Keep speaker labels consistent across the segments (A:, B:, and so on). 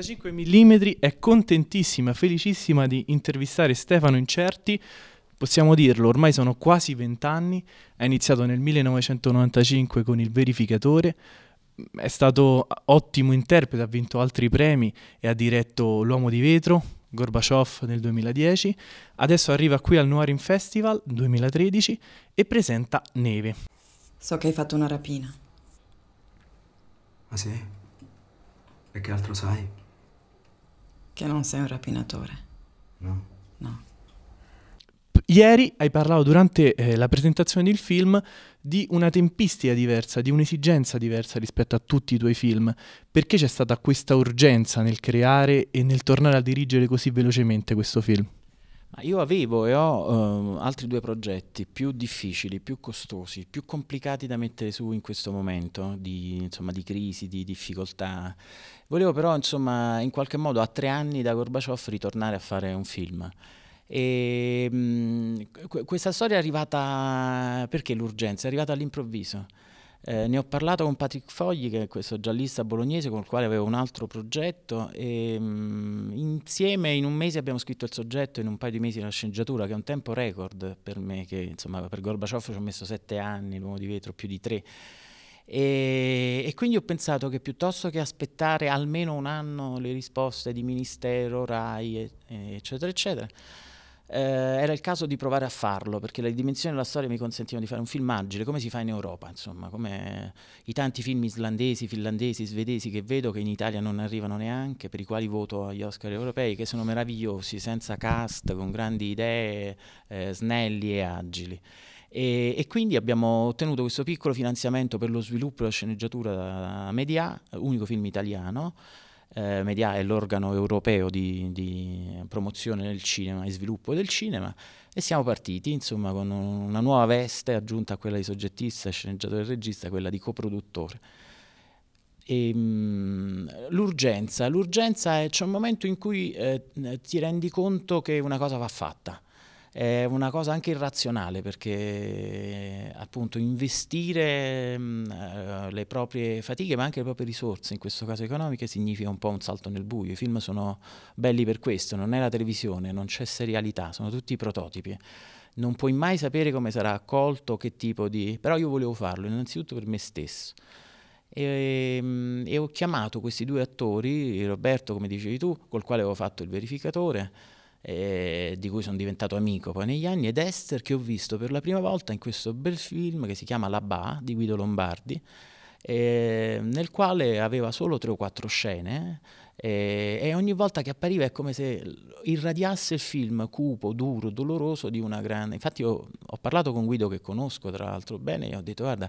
A: 35 mm è contentissima, felicissima di intervistare Stefano Incerti. Possiamo dirlo, ormai sono quasi vent'anni, ha iniziato nel 1995 con il verificatore, è stato ottimo interprete, ha vinto altri premi e ha diretto L'uomo di vetro, Gorbaciov nel 2010, adesso arriva qui al Noirin Festival 2013 e presenta Neve. So che hai fatto una rapina. Ma ah sì? E che altro sai? Che non sei un rapinatore. No. No. Ieri hai parlato durante eh, la presentazione del film di una tempistica diversa, di un'esigenza diversa rispetto a tutti i tuoi film. Perché c'è stata questa urgenza nel creare e nel tornare a dirigere così velocemente questo film?
B: Ma io avevo e ho um, altri due progetti più difficili, più costosi, più complicati da mettere su in questo momento, di, insomma, di crisi, di difficoltà. Volevo però, insomma, in qualche modo a tre anni da Gorbaciov ritornare a fare un film. E, mh, mhmm, questa storia è arrivata, perché l'urgenza? È arrivata all'improvviso. Eh, ne ho parlato con Patrick Fogli, che è questo giallista bolognese con il quale avevo un altro progetto e mh, mm, insieme in un mese abbiamo scritto il soggetto, in un paio di mesi la sceneggiatura, che è un tempo record per me, che insomma per Gorbaciov ci ho messo sette anni, l'uomo di vetro più di tre. E, e, quindi ho pensato che piuttosto che aspettare almeno un anno le risposte di Ministero, RAI, e, e eccetera, eccetera, eh, era il caso di provare a farlo, perché le dimensioni della storia mi consentivano di fare un film agile, come si fa in Europa, insomma, come i tanti film islandesi, finlandesi, svedesi che vedo che in Italia non arrivano neanche, per i quali voto agli Oscar europei, che sono meravigliosi, senza cast, con grandi idee, eh, snelli e agili. E, e, quindi abbiamo ottenuto questo piccolo finanziamento per lo sviluppo della sceneggiatura da media, unico film italiano, eh, Media è l'organo europeo di, di, promozione del cinema e sviluppo del cinema e siamo partiti insomma con una nuova veste aggiunta a quella di soggettista, sceneggiatore e regista, quella di coproduttore. Ehm, l'urgenza, l'urgenza c'è un momento in cui eh, ti rendi conto che una cosa va fatta è una cosa anche irrazionale perché appunto investire mh, mm, eh, le proprie fatiche ma anche le proprie risorse, in questo caso economiche, significa un po' un salto nel buio. I film sono belli per questo, non è la televisione, non c'è serialità, sono tutti prototipi. Non puoi mai sapere come sarà accolto, che tipo di... però io volevo farlo innanzitutto per me stesso. E, mm, e ho chiamato questi due attori, Roberto come dicevi tu, col quale avevo fatto il verificatore, eh, di cui sono diventato amico poi negli anni, ed Esther che ho visto per la prima volta in questo bel film che si chiama La Ba di Guido Lombardi, eh, nel quale aveva solo tre o quattro scene eh, e ogni volta che appariva è come se irradiasse il film cupo, duro, doloroso di una grande... Infatti io ho parlato con Guido che conosco tra l'altro bene e ho detto guarda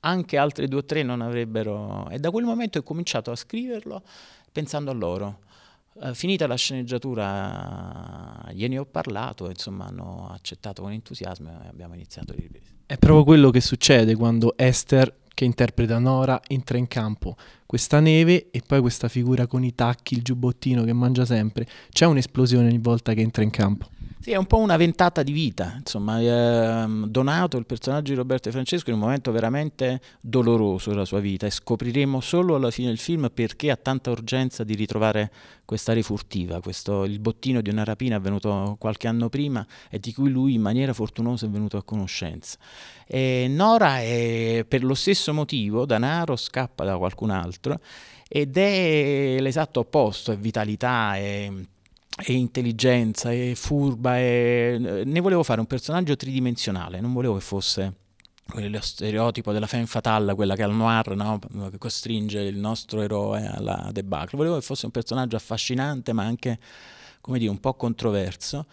B: anche altre due o tre non avrebbero... E da quel momento ho cominciato a scriverlo pensando a loro. Eh, finita la sceneggiatura, gliene ho parlato, insomma hanno accettato con entusiasmo e abbiamo iniziato le riprese.
A: È proprio quello che succede quando Esther che interpreta Nora, entra in campo. Questa neve e poi questa figura con i tacchi, il giubbottino che mangia sempre. C'è un'esplosione ogni volta che entra in campo.
B: Sì, è un po' una ventata di vita. Insomma, ehm, Donato, il personaggio di Roberto e Francesco, in un momento veramente doloroso della sua vita e scopriremo solo alla fine del film perché ha tanta urgenza di ritrovare questa refurtiva, questo, il bottino di una rapina avvenuto qualche anno prima e di cui lui in maniera fortunosa è venuto a conoscenza. E Nora è per lo stesso stesso motivo Danaro scappa da qualcun altro ed è l'esatto opposto, è vitalità, è e intelligenza e furba e ne volevo fare un personaggio tridimensionale, non volevo che fosse quello stereotipo della femme fatale, quella che al noir no? che costringe il nostro eroe alla debacle. Volevo che fosse un personaggio affascinante, ma anche come dire, un po' controverso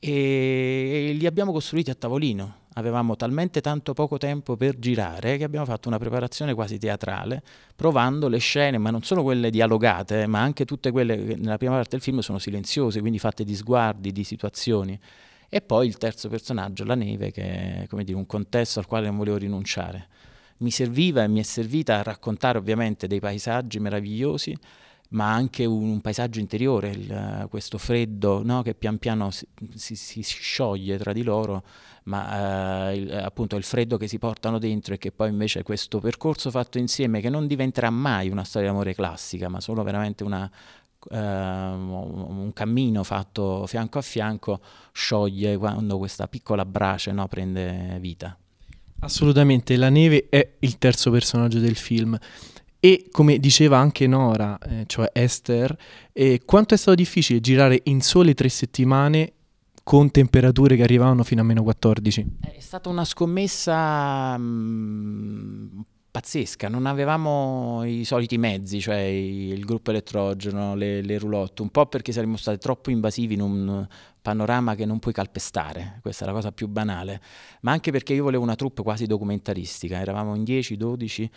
B: e li abbiamo costruiti a tavolino avevamo talmente tanto poco tempo per girare che abbiamo fatto una preparazione quasi teatrale, provando le scene, ma non solo quelle dialogate, ma anche tutte quelle che nella prima parte del film sono silenziose, quindi fatte di sguardi, di situazioni. E poi il terzo personaggio, la neve, che è come dire, un contesto al quale non volevo rinunciare. Mi serviva e mi è servita a raccontare ovviamente dei paesaggi meravigliosi, ma anche un, un paesaggio interiore, il, questo freddo no? che pian piano si, si, si, scioglie tra di loro, ma eh, il, appunto il freddo che si portano dentro e che poi invece questo percorso fatto insieme, che non diventerà mai una storia d'amore classica, ma solo veramente una, eh, un cammino fatto fianco a fianco, scioglie quando questa piccola brace no? prende vita.
A: Assolutamente, la neve è il terzo personaggio del film e come diceva anche Nora, eh, cioè Esther, eh, quanto è stato difficile girare in sole tre settimane con temperature che arrivavano fino a meno 14? È
B: stata una scommessa mh, mm, pazzesca, non avevamo i soliti mezzi, cioè il gruppo elettrogeno, le, le roulotte, un po' perché saremmo stati troppo invasivi in un panorama che non puoi calpestare, questa è la cosa più banale, ma anche perché io volevo una troupe quasi documentaristica, eravamo in 10, 12,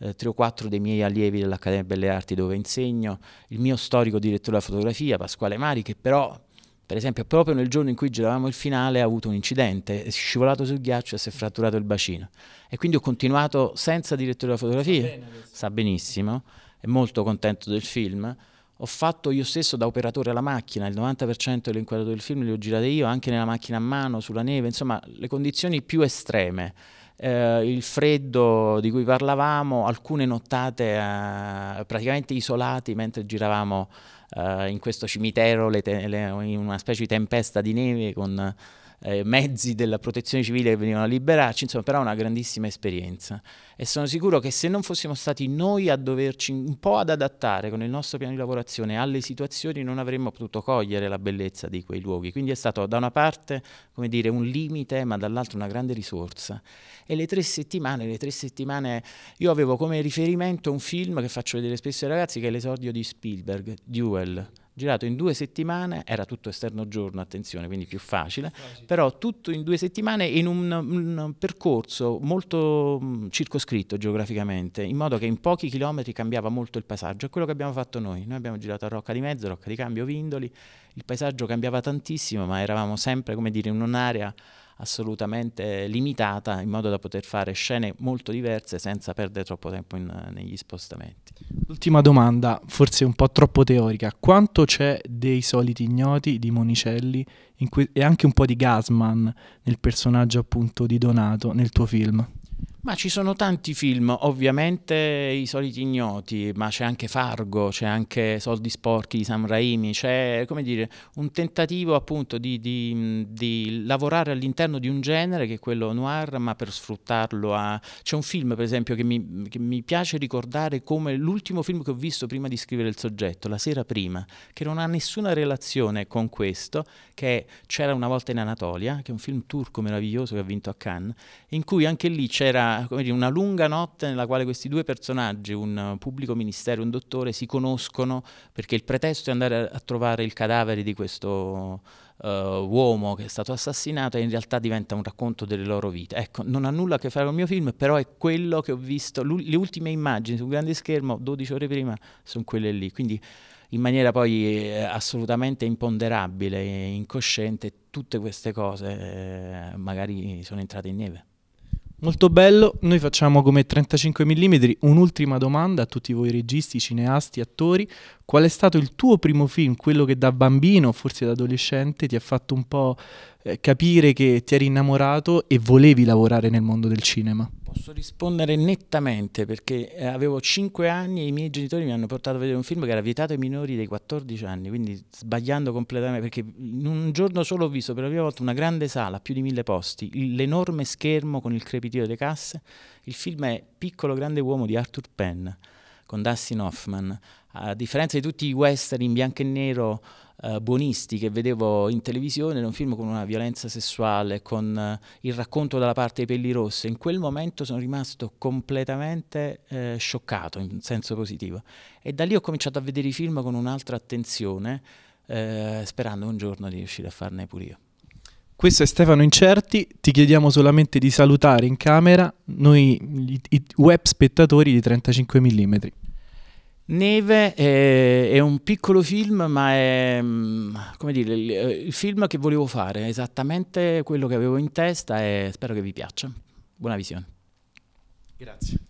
B: eh, 3 o 4 dei miei allievi dell'Accademia Belle Arti dove insegno, il mio storico direttore della fotografia, Pasquale Mari, che però per esempio proprio nel giorno in cui giravamo il finale ha avuto un incidente, è scivolato sul ghiaccio e si è fratturato il bacino. E quindi ho continuato senza direttore della fotografia, sa, sa benissimo, è molto contento del film. Ho fatto io stesso da operatore alla macchina, il 90% dell'inquadratura del film le ho girate io, anche nella macchina a mano, sulla neve, insomma le condizioni più estreme. Eh, il freddo di cui parlavamo, alcune nottate eh, praticamente isolati mentre giravamo eh, in questo cimitero, le te- le, in una specie di tempesta di neve con eh, mezzi della protezione civile che venivano a liberarci, insomma però è una grandissima esperienza e sono sicuro che se non fossimo stati noi a doverci un po' ad adattare con il nostro piano di lavorazione alle situazioni non avremmo potuto cogliere la bellezza di quei luoghi, quindi è stato da una parte come dire un limite ma dall'altra una grande risorsa e le tre settimane, le tre settimane io avevo come riferimento un film che faccio vedere spesso ai ragazzi che è l'esordio di Spielberg, Duel girato in due settimane, era tutto esterno giorno, attenzione, quindi più facile, Quasi. però tutto in due settimane in un, un percorso molto mm, circoscritto geograficamente, in modo che in pochi chilometri cambiava molto il paesaggio, è quello che abbiamo fatto noi, noi abbiamo girato a Rocca di Mezzo, Rocca di Cambio, Vindoli, il paesaggio cambiava tantissimo, ma eravamo sempre, come dire, in un'area assolutamente limitata in modo da poter fare scene molto diverse senza perdere troppo tempo in, negli spostamenti.
A: L'ultima domanda, forse un po' troppo teorica, quanto c'è dei soliti ignoti di Monicelli e anche un po' di Gasman nel personaggio appunto di Donato nel tuo film?
B: Ma ci sono tanti film, ovviamente i soliti ignoti, ma c'è anche Fargo, c'è anche Soldi sporchi di Sam Raimi, c'è come dire un tentativo appunto di, di, di lavorare all'interno di un genere che è quello noir, ma per sfruttarlo a... C'è un film per esempio che mi, che mi piace ricordare come l'ultimo film che ho visto prima di scrivere il soggetto, la sera prima, che non ha nessuna relazione con questo, che c'era una volta in Anatolia, che è un film turco meraviglioso che ha vinto a Cannes, in cui anche lì c'era una, dire, una, lunga notte nella quale questi due personaggi, un pubblico ministero e un dottore, si conoscono perché il pretesto è andare a trovare il cadavere di questo uh, uomo che è stato assassinato e in realtà diventa un racconto delle loro vite. Ecco, non ha nulla a che fare con il mio film, però è quello che ho visto, le ultime immagini sul grande schermo 12 ore prima sono quelle lì, quindi in maniera poi eh, assolutamente imponderabile, incosciente, tutte queste cose eh, magari sono entrate in
A: neve. Molto bello, noi facciamo come 35 mm un'ultima domanda a tutti voi registi, cineasti, attori. Qual è stato il tuo primo film, quello che da bambino, forse da adolescente, ti ha fatto un po' eh, capire che ti eri innamorato e volevi lavorare nel mondo del cinema?
B: posso rispondere nettamente perché eh, avevo 5 anni e i miei genitori mi hanno portato a vedere un film che era vietato ai minori dei 14 anni, quindi sbagliando completamente perché in un giorno solo ho visto per la prima volta una grande sala, più di mille posti, l'enorme schermo con il crepitio delle casse. Il film è Piccolo grande uomo di Arthur Penn con Dustin Hoffman, a differenza di tutti i western in bianco e nero eh, buonisti che vedevo in televisione, era un film con una violenza sessuale, con eh, il racconto dalla parte dei pelli rosse. In quel momento sono rimasto completamente eh, scioccato, in senso positivo. E da lì ho cominciato a vedere i film con un'altra attenzione, eh, sperando un giorno di riuscire a farne pure io.
A: Questo è Stefano Incerti, ti chiediamo solamente di salutare in camera noi i, i web spettatori di 35 mm.
B: Neve è, è, un piccolo film, ma è mm, come dire, il, il film che volevo fare, esattamente quello che avevo in testa e spero che vi piaccia. Buona visione.
A: Grazie.